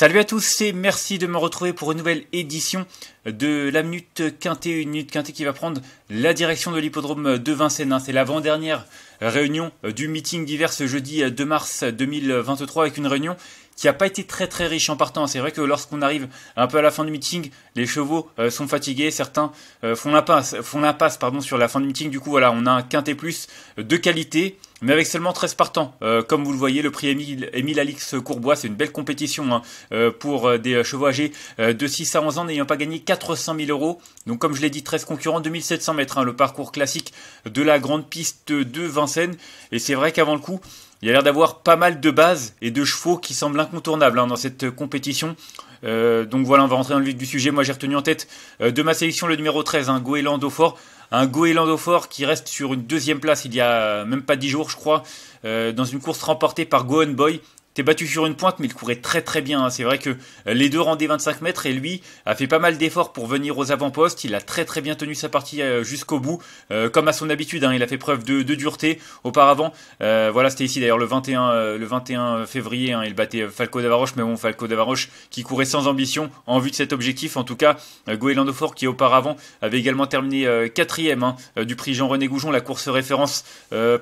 Salut à tous et merci de me retrouver pour une nouvelle édition de la Minute quintée, une Minute quintée qui va prendre la direction de l'hippodrome de Vincennes. Hein. C'est l'avant-dernière réunion du meeting d'hiver ce jeudi 2 mars 2023 avec une réunion qui n'a pas été très très riche en partant. C'est vrai que lorsqu'on arrive un peu à la fin du meeting, les chevaux euh, sont fatigués, certains euh, font la font la pardon, sur la fin du meeting. Du coup, voilà, on a un quintet plus de qualité, mais avec seulement 13 partants. Euh, comme vous le voyez, le prix Émile, Alix Courbois, c'est une belle compétition hein, pour des chevaux âgés de 6 à 11 ans n'ayant pas gagné 400 000 euros. Donc comme je l'ai dit, 13 concurrents, 2700 mètres, hein, le parcours classique de la grande piste de Vincennes. Et c'est vrai qu'avant le coup, il y a l'air d'avoir pas mal de bases et de chevaux qui semblent incontournables hein, dans cette compétition. Euh, donc voilà, on va rentrer dans le vif du sujet. Moi, j'ai retenu en tête euh, de ma sélection le numéro 13, un hein, Fort. Un Goéland Fort qui reste sur une deuxième place il y a même pas dix jours, je crois, euh, dans une course remportée par Goan Boy battu sur une pointe, mais il courait très très bien. Hein. C'est vrai que euh, les deux rendaient 25 mètres et lui a fait pas mal d'efforts pour venir aux avant-postes. Il a très très bien tenu sa partie euh, jusqu'au bout, euh, comme à son habitude. Hein. il a fait preuve de, dureté auparavant. voilà, c'était ici d'ailleurs le 21, le 21 février. Hein. il battait Falco Davaroche, mais bon, Falco Davaroche qui courait sans ambition en vue de cet objectif. En tout cas, Goélandofort qui auparavant avait également terminé quatrième du prix Jean-René Goujon, la course référence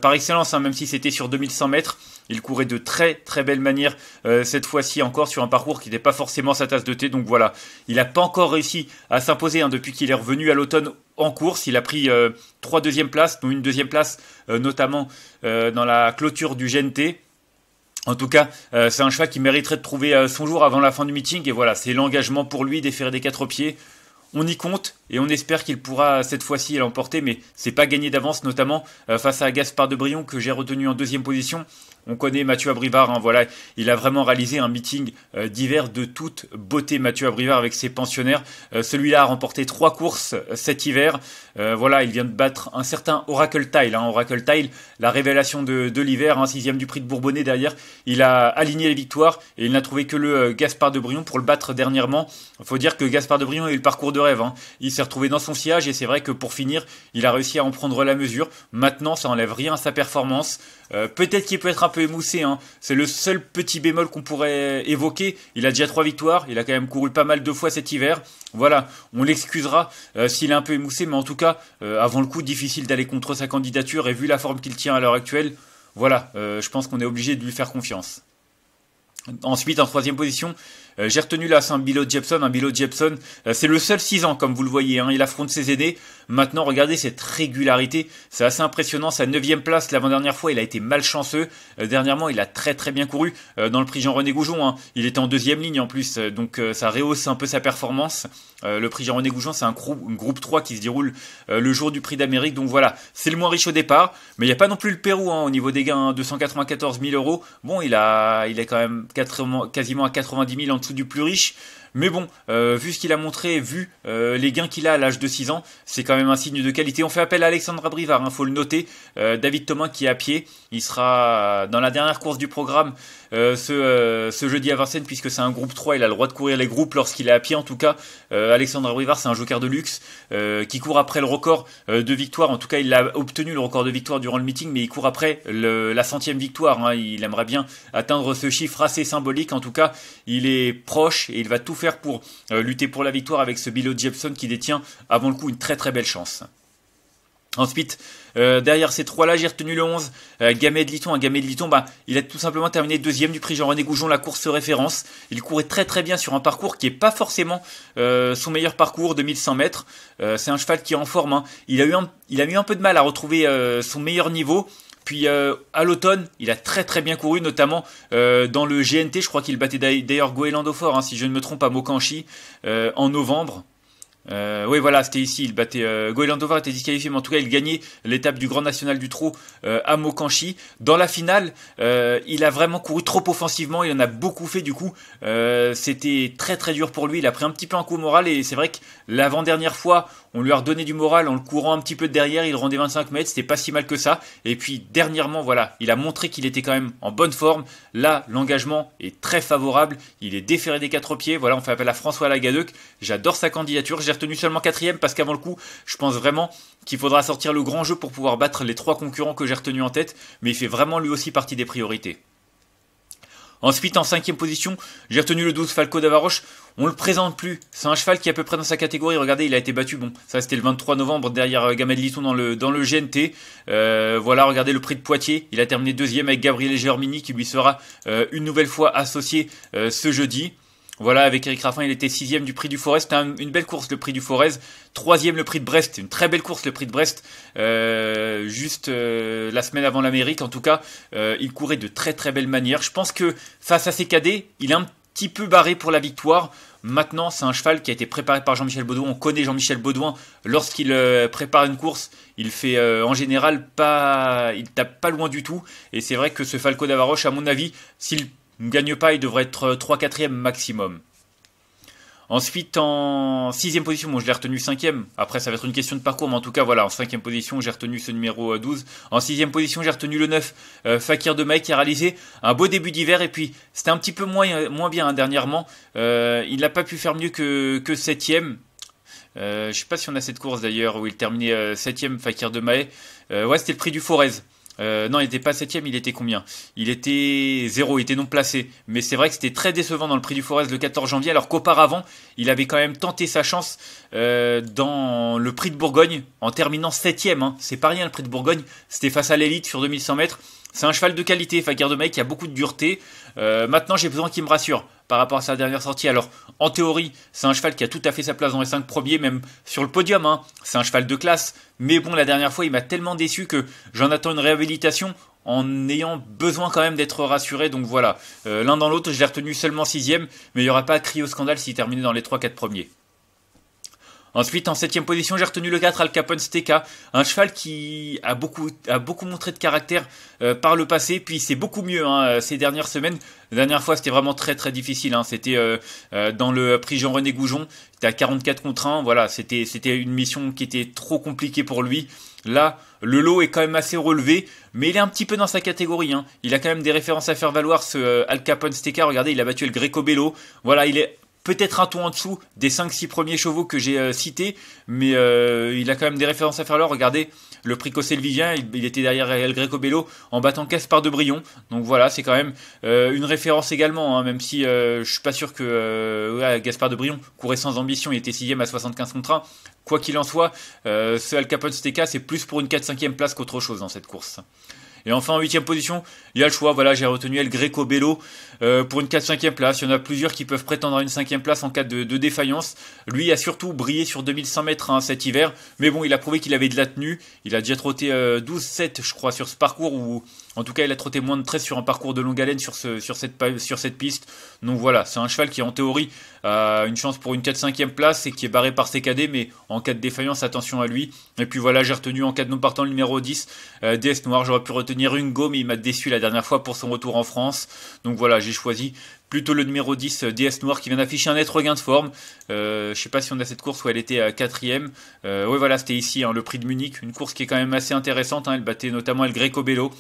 par excellence, même si c'était sur 2100 mètres. Il courait de très très belles manière euh, cette fois-ci encore sur un parcours qui n'était pas forcément sa tasse de thé. Donc voilà, il n'a pas encore réussi à s'imposer hein, depuis qu'il est revenu à l'automne en course. Il a pris euh, trois deuxièmes places, dont une deuxième place euh, notamment dans la clôture du GNT. En tout cas, c'est un cheval qui mériterait de trouver son jour avant la fin du meeting. Et voilà, c'est l'engagement pour lui des des quatre pieds. On y compte, et on espère qu'il pourra cette fois-ci l'emporter, mais c'est pas gagné d'avance, notamment euh, face à Gaspard de Brion que j'ai retenu en deuxième position. On connaît Mathieu Abrivard, hein, voilà, il a vraiment réalisé un meeting euh, d'hiver de toute beauté, Mathieu Abrivard avec ses pensionnaires. Euh, celui-là a remporté trois courses cet hiver. voilà, il vient de battre un certain Oracle Tile. Hein. Oracle Tile, la révélation de, de l'hiver, un hein, sixième du prix de Bourbonnais derrière. Il a aligné les victoires et il n'a trouvé que le Gaspard de Brion pour le battre dernièrement. Il faut dire que Gaspard de Brion a eu le parcours de rêve. Il s'est retrouvé dans son sillage et c'est vrai que pour finir, il a réussi à en prendre la mesure. Maintenant, ça enlève rien à sa performance. Euh, peut-être qu'il peut être un peu émoussé, hein. c'est le seul petit bémol qu'on pourrait évoquer. Il a déjà trois victoires, il a quand même couru pas mal de fois cet hiver. Voilà, on l'excusera euh, s'il est un peu émoussé, mais en tout cas, euh, avant le coup, difficile d'aller contre sa candidature et vu la forme qu'il tient à l'heure actuelle, voilà, je pense qu'on est obligé de lui faire confiance. Ensuite, en troisième position, euh, j'ai retenu là, c'est un Bilo Jepson. Un Bilo Jepson, euh, c'est le seul 6 ans, comme vous le voyez. Hein. il affronte ses aînés. Maintenant, regardez cette régularité. C'est assez impressionnant. Sa 9 place, l'avant-dernière fois, il a été malchanceux. Euh, dernièrement, il a très très bien couru dans le prix Jean-René Goujon. Hein. Il était en deuxième ligne en plus, donc ça rehausse un peu sa performance. le prix Jean-René Goujon, c'est un groupe, 3 qui se déroule le jour du prix d'Amérique. Donc voilà, c'est le moins riche au départ. Mais il n'y a pas non plus le Pérou hein, au niveau des gains, 294 000 euros. Bon, il, a, il est quand même quasiment à 90 000 en du plus riche. Mais bon, euh, vu ce qu'il a montré, vu euh, les gains qu'il a à l'âge de 6 ans, c'est quand même un signe de qualité. On fait appel à Alexandre Brivard, il hein, faut le noter. Euh, David Thomas qui est à pied, il sera dans la dernière course du programme euh, ce, euh, ce, jeudi à Vincennes, puisque c'est un groupe 3, il a le droit de courir les groupes lorsqu'il est à pied. En tout cas, euh, Alexandre Rivard, c'est un joueur de luxe qui court après le record de victoire. En tout cas, il a obtenu le record de victoire durant le meeting, mais il court après la centième victoire. Hein. Il aimerait bien atteindre ce chiffre assez symbolique. En tout cas, il est proche et il va tout faire pour lutter pour la victoire avec ce Bilo Jepson qui détient avant le coup une très très belle chance. Ensuite, euh, derrière ces trois-là, j'ai retenu le 11, euh, Gamet de Liton. Gamet de Liton, bah, il a tout simplement terminé deuxième du prix Jean-René Goujon, la course référence. Il courait très très bien sur un parcours qui n'est pas forcément euh, son meilleur parcours, de 1100 mètres. c'est un cheval qui est en forme. Hein. Il, a eu un, il a eu un peu de mal à retrouver son meilleur niveau. Puis à l'automne, il a très très bien couru, notamment dans le GNT. Je crois qu'il battait d'ailleurs Goéland fort, hein, si je ne me trompe, à Mokanchi en novembre. Euh, oui, voilà, c'était ici. Il battait euh, était disqualifié, mais en tout cas, il gagnait l'étape du Grand National du Trot euh, à Mokanchi. Dans la finale, euh, il a vraiment couru trop offensivement. Il en a beaucoup fait, du coup, c'était très très dur pour lui. Il a pris un petit peu un coup moral et c'est vrai que l'avant-dernière fois on lui a redonné du moral en le courant un petit peu derrière, il rendait 25 mètres, c'était pas si mal que ça. Et puis dernièrement, voilà, il a montré qu'il était quand même en bonne forme. Là, l'engagement est très favorable, il est déféré des quatre pieds. Voilà, on fait appel à François Lagadeuc, J'adore sa candidature. J'ai retenu seulement quatrième parce qu'avant le coup, je pense vraiment qu'il faudra sortir le grand jeu pour pouvoir battre les trois concurrents que j'ai retenus en tête. Mais il fait vraiment lui aussi partie des priorités. Ensuite, en cinquième position, j'ai retenu le 12 Falco Davaroche. On le présente plus. C'est un cheval qui est à peu près dans sa catégorie. Regardez, il a été battu. Bon, ça c'était le 23 novembre derrière euh, Gamel Litton dans le, dans le GNT. Euh, voilà, regardez le prix de Poitiers. Il a terminé deuxième avec Gabriel Germini qui lui sera euh, une nouvelle fois associé ce jeudi. Voilà, avec Eric Raffin, il était sixième du prix du Forest, C'était une belle course, le prix du Forez. Troisième, le prix de Brest. Une très belle course, le prix de Brest. Euh, juste euh, la semaine avant l'Amérique, en tout cas, euh, il courait de très très belle manière. Je pense que face à ses cadets, il est un petit peu barré pour la victoire. Maintenant, c'est un cheval qui a été préparé par Jean-Michel Baudouin. On connaît Jean-Michel Baudouin. Lorsqu'il prépare une course, il fait en général pas. Il tape pas loin du tout. Et c'est vrai que ce Falco d'Avaroche, à mon avis, s'il ne gagne pas, il devrait être 3 euh, 4 maximum. Ensuite, en 6 sixième position, bon, je l'ai retenu 5 cinquième. Après, ça va être une question de parcours, mais en tout cas, voilà, en cinquième position, j'ai retenu ce numéro 12. Euh, en 6 sixième position, j'ai retenu le 9, euh, Fakir de Maï, qui a réalisé un beau début d'hiver. Et puis, c'était un petit peu moins, moins bien hein, dernièrement. il n'a pas pu faire mieux que, 7 e Je je sais pas si on a cette course d'ailleurs où il terminait 7 7e, Fakir de Maï. ouais, c'était le prix du Forez. Euh, non, il n'était pas septième, il était combien Il était zéro, il était non placé. Mais c'est vrai que c'était très décevant dans le prix du Forest le 14 janvier, alors qu'auparavant, il avait quand même tenté sa chance euh, dans le prix de Bourgogne en terminant septième. Hein. C'est pas rien le prix de Bourgogne. C'était face à l'élite sur 2100 mètres. C'est un cheval de qualité, Fakir de qui a beaucoup de dureté. Euh, maintenant, j'ai besoin qu'il me rassure par rapport à sa dernière sortie. Alors, en théorie, c'est un cheval qui a tout à fait sa place dans les 5 premiers, même sur le podium. Hein. C'est un cheval de classe. Mais bon, la dernière fois, il m'a tellement déçu que j'en attends une réhabilitation en ayant besoin quand même d'être rassuré. Donc voilà, euh, l'un dans l'autre, je l'ai retenu seulement 6ème, mais il n'y aura pas cri au scandale s'il terminait dans les 3-4 premiers. Ensuite, en 7 position, j'ai retenu le 4 Al Capone Steka, un cheval qui a beaucoup, a beaucoup montré de caractère euh, par le passé, puis c'est beaucoup mieux hein, euh, ces dernières semaines. La dernière fois, c'était vraiment très très difficile. Hein. C'était euh, dans le prix Jean-René Goujon, c'était à 44 contre 1. Voilà, c'était c'était une mission qui était trop compliquée pour lui. Là, le lot est quand même assez relevé, mais il est un petit peu dans sa catégorie. Hein. Il a quand même des références à faire valoir, ce Al Capone Steka, Regardez, il a battu le Greco Bello. Voilà, il est peut-être un ton en dessous des 5-6 premiers chevaux que j'ai euh, cités, mais euh, il a quand même des références à faire là. Regardez, le prix Selvivien, il, était derrière El Greco Bello en battant Caspar de Brion. Donc voilà, c'est quand même euh, une référence également, hein, même si je suis pas sûr que Gaspard de Brion courait sans ambition, il était 6 à 75 contre 1. Quoi qu'il en soit, ce Al Capone c'est plus pour une 4-5ème place qu'autre chose dans cette course. Et enfin en huitième position, il y a le choix. Voilà, j'ai retenu El Greco Bello euh, pour une 4-5e place. Il y en a plusieurs qui peuvent prétendre à une 5 place en cas de, défaillance. Lui a surtout brillé sur 2100 mètres hein, cet hiver. Mais bon, il a prouvé qu'il avait de la tenue. Il a déjà trotté 12-7, euh, je crois, sur ce parcours où en tout cas, il a trotté moins de 13 sur un parcours de longue haleine sur, sur, cette, piste. Donc voilà, c'est un cheval qui, en théorie, a une chance pour une 4-5e place et qui est barré par ses cadets, mais en cas de défaillance, attention à lui. Et puis voilà, j'ai retenu en cas de non partant le numéro 10, euh, DS Noir. J'aurais pu retenir Ungo, mais il m'a déçu la dernière fois pour son retour en France. Donc voilà, j'ai choisi plutôt le numéro 10, euh, DS Noir, qui vient d'afficher un net regain de forme. Euh, je sais pas si on a cette course où elle était à 4 e oui, voilà, c'était ici, hein, le prix de Munich, une course qui est quand même assez intéressante. Hein. elle battait notamment El Greco Bello.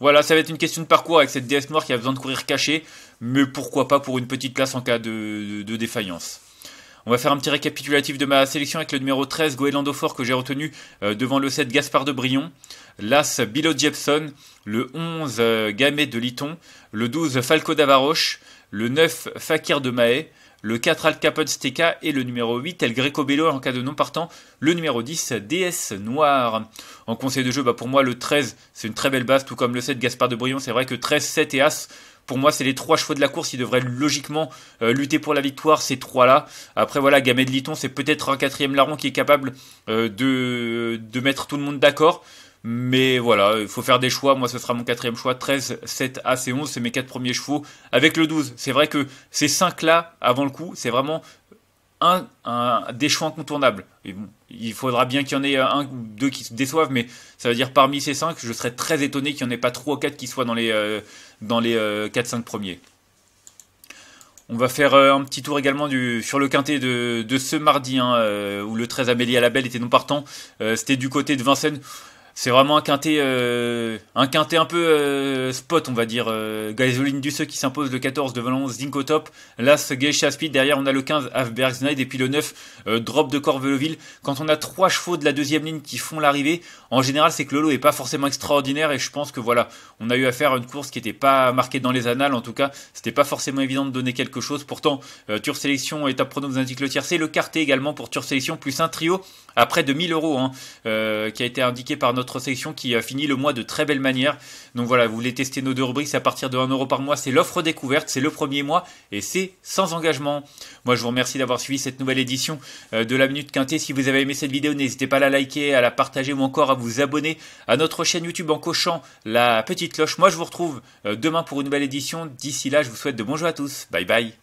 Voilà, ça va être une question de parcours avec cette déesse noire qui a besoin de courir cachée, mais pourquoi pas pour une petite classe en cas de, défaillance. On va faire un petit récapitulatif de ma sélection avec le numéro 13, Goélando Fort, que j'ai retenu euh, devant le 7, Gaspard de Brion, l'As, billot Jepson, le 11, euh, Gamet de Liton, le 12, Falco d'Avaroche, le 9, Fakir de Mahé, le 4 Al Capone Steka et le numéro 8 El Greco Bello en cas de non partant, le numéro 10 DS Noir. En conseil de jeu, bah pour moi le 13 c'est une très belle base, tout comme le 7 Gaspard de Brion, c'est vrai que 13, 7 et As pour moi, c'est les trois chevaux de la course. Ils devraient logiquement euh, lutter pour la victoire, ces trois-là. Après, voilà, Gamet de Liton, c'est peut-être un quatrième larron qui est capable euh, de, de mettre tout le monde d'accord. Mais voilà, il faut faire des choix. Moi, ce sera mon quatrième choix. 13, 7, AC, 11, c'est mes quatre premiers chevaux. Avec le 12, c'est vrai que ces 5-là, avant le coup, c'est vraiment un, des choix incontournables. il faudra bien qu'il y en ait un ou deux qui se déçoivent, mais ça veut dire parmi ces 5, je serais très étonné qu'il n'y en ait pas 3 ou 4 qui soient dans les, euh, dans les 4-5 euh, premiers. On va faire euh, un petit tour également sur le quintet de, ce mardi, hein, où le 13 Amélie à la Belle était non partant. C'était du côté de Vincennes. C'est vraiment un quintet, euh, un quintet un peu euh, spot, on va dire. Euh, du ceux qui s'impose le 14 de Valence Zink au Top. Las, Geisha Speed. Derrière, on a le 15, Night, Et puis le 9, euh, Drop de Corveleville. Quand on a trois chevaux de la deuxième ligne qui font l'arrivée, en général, c'est que le lot n'est pas forcément extraordinaire. Et je pense que voilà, on a eu affaire à une course qui n'était pas marquée dans les annales. En tout cas, c'était pas forcément évident de donner quelque chose. Pourtant, Tur Sélection, étape pronom nous indique le tiers. C'est Le quartet également pour Tour Sélection, plus un trio après de 1000 euros, hein, qui a été indiqué par notre notre section qui a fini le mois de très belle manière. Donc voilà, vous voulez tester nos deux rubriques, à partir de 1€ euro par mois, c'est l'offre découverte, c'est le premier mois et c'est sans engagement. Moi je vous remercie d'avoir suivi cette nouvelle édition euh, de la Minute Quintée. Si vous avez aimé cette vidéo, n'hésitez pas à la liker, à la partager ou encore à vous abonner à notre chaîne YouTube en cochant la petite cloche. Moi je vous retrouve euh, demain pour une nouvelle édition. D'ici là, je vous souhaite de bons jeux à tous. Bye bye.